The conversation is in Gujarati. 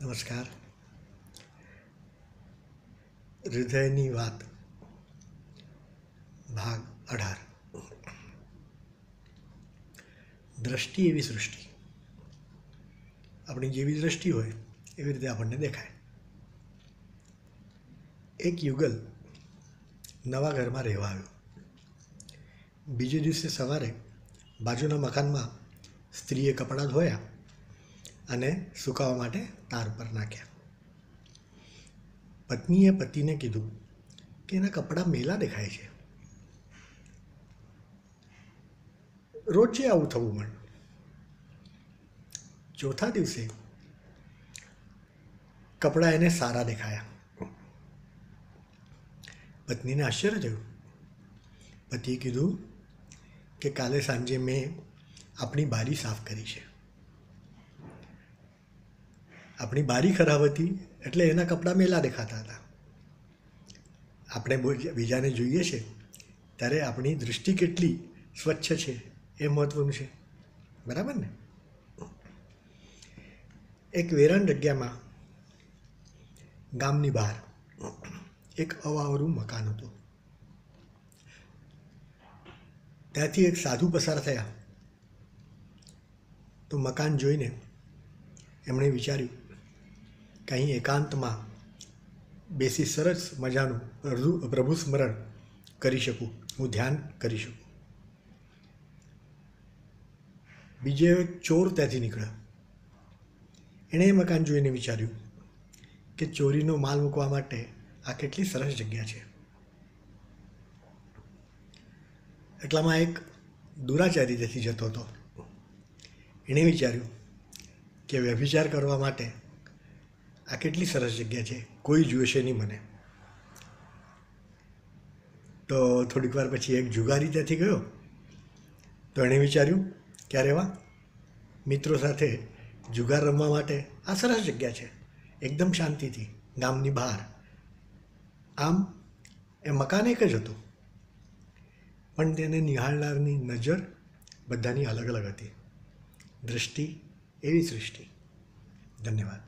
નમસ્કાર હૃદયની વાત ભાગ અઢાર દ્રષ્ટિ એવી સૃષ્ટિ આપણી જેવી દ્રષ્ટિ હોય એવી રીતે આપણને દેખાય એક યુગલ નવા ઘરમાં રહેવા આવ્યો બીજે દિવસે સવારે બાજુના મકાનમાં સ્ત્રીએ કપડાં ધોયા અને સુકાવા માટે તાર પર નાખ્યા પત્નીએ પતિને કીધું કે એના કપડાં મેલા દેખાય છે રોજે આવું થવું પણ ચોથા દિવસે કપડાં એને સારા દેખાયા પત્નીને આશ્ચર્ય થયું પતિએ કીધું કે કાલે સાંજે મેં આપણી બારી સાફ કરી છે આપણી બારી ખરાબ હતી એટલે એના કપડાં મેલા દેખાતા હતા આપણે બીજાને જોઈએ છે ત્યારે આપણી દૃષ્ટિ કેટલી સ્વચ્છ છે એ મહત્ત્વનું છે બરાબર ને એક વેરાન જગ્યામાં ગામની બહાર એક અવાવરું મકાન હતું ત્યાંથી એક સાધુ પસાર થયા તો મકાન જોઈને એમણે વિચાર્યું કંઈ એકાંતમાં બેસી સરસ મજાનું પ્રભુ પ્રભુ સ્મરણ કરી શકું હું ધ્યાન કરી શકું બીજે ચોર ત્યાંથી નીકળ્યા એણે મકાન જોઈને વિચાર્યું કે ચોરીનો માલ મૂકવા માટે આ કેટલી સરસ જગ્યા છે એટલામાં એક દુરાચારી તેથી જતો હતો એણે વિચાર્યું કે વ્યભિચાર કરવા માટે આ કેટલી સરસ જગ્યા છે કોઈ જોશે નહીં મને તો થોડીક વાર પછી એક જુગારી ત્યાંથી ગયો તો એણે વિચાર્યું ક્યારે વા મિત્રો સાથે જુગાર રમવા માટે આ સરસ જગ્યા છે એકદમ શાંતિથી ગામની બહાર આમ એ મકાન એક જ હતું પણ તેને નિહાળનારની નજર બધાની અલગ અલગ હતી દૃષ્ટિ એવી સૃષ્ટિ ધન્યવાદ